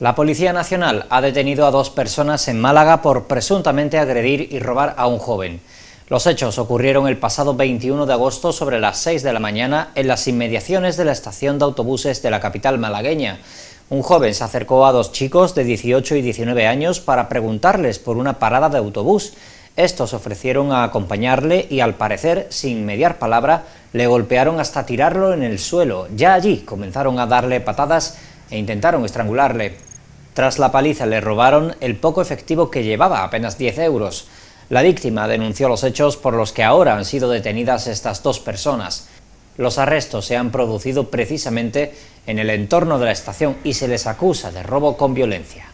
La Policía Nacional ha detenido a dos personas en Málaga por presuntamente agredir y robar a un joven. Los hechos ocurrieron el pasado 21 de agosto sobre las 6 de la mañana en las inmediaciones de la estación de autobuses de la capital malagueña. Un joven se acercó a dos chicos de 18 y 19 años para preguntarles por una parada de autobús. Estos ofrecieron a acompañarle y al parecer, sin mediar palabra, le golpearon hasta tirarlo en el suelo. Ya allí comenzaron a darle patadas e intentaron estrangularle. Tras la paliza le robaron el poco efectivo que llevaba, apenas 10 euros. La víctima denunció los hechos por los que ahora han sido detenidas estas dos personas. Los arrestos se han producido precisamente en el entorno de la estación y se les acusa de robo con violencia.